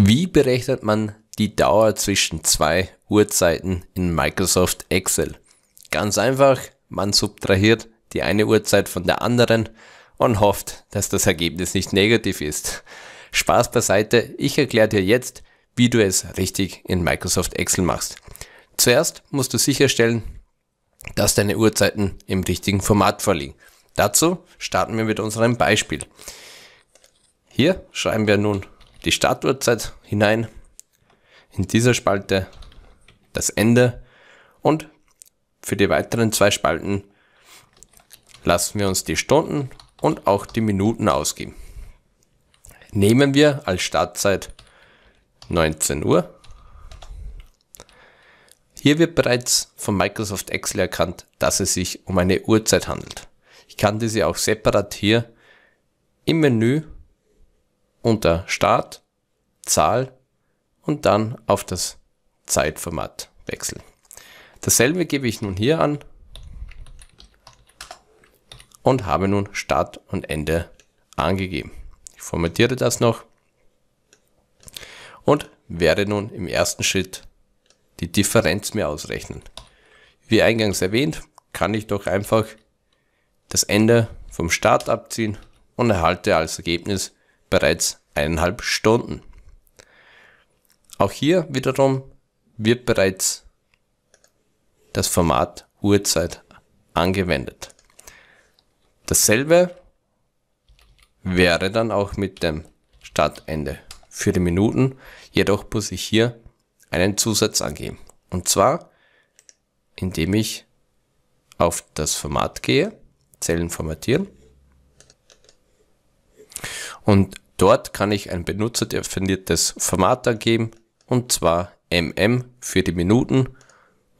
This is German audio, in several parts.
Wie berechnet man die Dauer zwischen zwei Uhrzeiten in Microsoft Excel? Ganz einfach, man subtrahiert die eine Uhrzeit von der anderen und hofft, dass das Ergebnis nicht negativ ist. Spaß beiseite, ich erkläre dir jetzt, wie du es richtig in Microsoft Excel machst. Zuerst musst du sicherstellen, dass deine Uhrzeiten im richtigen Format vorliegen. Dazu starten wir mit unserem Beispiel. Hier schreiben wir nun die Startuhrzeit hinein, in dieser Spalte das Ende und für die weiteren zwei Spalten lassen wir uns die Stunden und auch die Minuten ausgeben. Nehmen wir als Startzeit 19 Uhr. Hier wird bereits von Microsoft Excel erkannt, dass es sich um eine Uhrzeit handelt. Ich kann diese auch separat hier im Menü unter Start, Zahl und dann auf das Zeitformat wechseln. Dasselbe gebe ich nun hier an und habe nun Start und Ende angegeben. Ich formatiere das noch und werde nun im ersten Schritt die Differenz mir ausrechnen. Wie eingangs erwähnt, kann ich doch einfach das Ende vom Start abziehen und erhalte als Ergebnis bereits eineinhalb Stunden. Auch hier wiederum wird bereits das Format Uhrzeit angewendet. Dasselbe wäre dann auch mit dem Startende für die Minuten, jedoch muss ich hier einen Zusatz angeben. Und zwar, indem ich auf das Format gehe, Zellen formatieren und dort kann ich ein benutzerdefiniertes Format angeben und zwar mm für die Minuten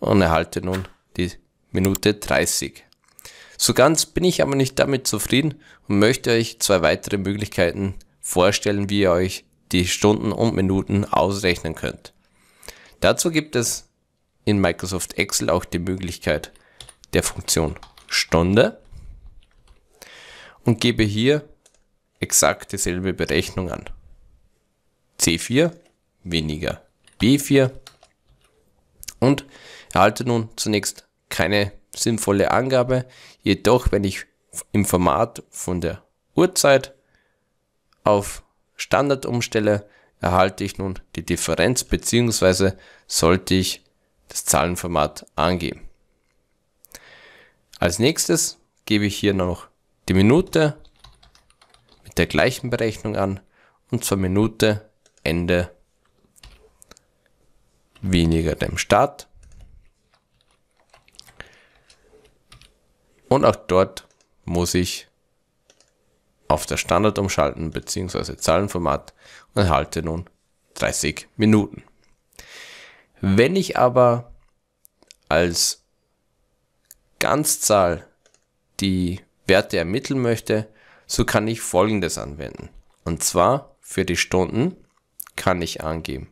und erhalte nun die Minute 30. So ganz bin ich aber nicht damit zufrieden und möchte euch zwei weitere Möglichkeiten vorstellen, wie ihr euch die Stunden und Minuten ausrechnen könnt. Dazu gibt es in Microsoft Excel auch die Möglichkeit der Funktion Stunde und gebe hier exakt dieselbe Berechnung an. C4 weniger B4 und erhalte nun zunächst keine sinnvolle Angabe, jedoch wenn ich im Format von der Uhrzeit auf Standard umstelle, erhalte ich nun die Differenz bzw. sollte ich das Zahlenformat angeben. Als nächstes gebe ich hier noch die Minute der gleichen Berechnung an und zur Minute Ende weniger dem Start. Und auch dort muss ich auf das Standard umschalten bzw. Zahlenformat und erhalte nun 30 Minuten. Wenn ich aber als Ganzzahl die Werte ermitteln möchte, so kann ich folgendes anwenden. Und zwar für die Stunden kann ich angeben.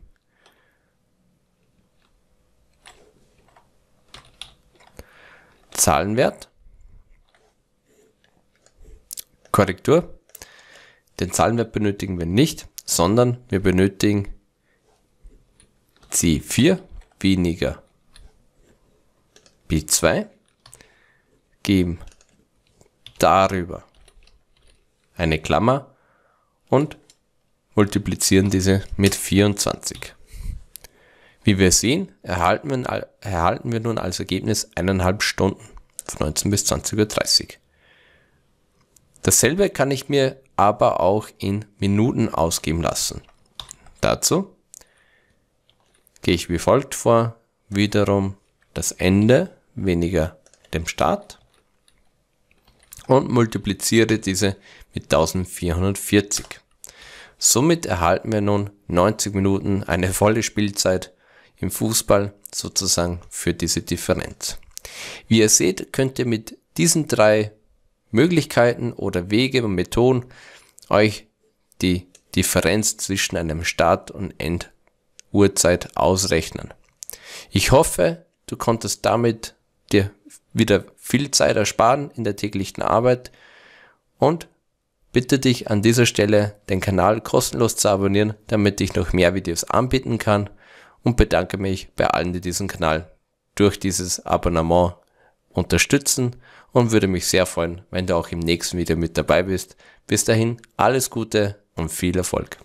Zahlenwert. Korrektur. Den Zahlenwert benötigen wir nicht, sondern wir benötigen C4 weniger B2 geben darüber eine Klammer und multiplizieren diese mit 24. Wie wir sehen, erhalten wir, erhalten wir nun als Ergebnis eineinhalb Stunden von 19 bis 20.30 Uhr. Dasselbe kann ich mir aber auch in Minuten ausgeben lassen. Dazu gehe ich wie folgt vor, wiederum das Ende weniger dem Start und multipliziere diese mit 1440. Somit erhalten wir nun 90 Minuten eine volle Spielzeit im Fußball sozusagen für diese Differenz. Wie ihr seht, könnt ihr mit diesen drei Möglichkeiten oder Wege und Methoden euch die Differenz zwischen einem Start- und Enduhrzeit ausrechnen. Ich hoffe, du konntest damit dir wieder viel Zeit ersparen in der täglichen Arbeit und bitte dich an dieser Stelle, den Kanal kostenlos zu abonnieren, damit ich noch mehr Videos anbieten kann und bedanke mich bei allen, die diesen Kanal durch dieses Abonnement unterstützen und würde mich sehr freuen, wenn du auch im nächsten Video mit dabei bist. Bis dahin alles Gute und viel Erfolg.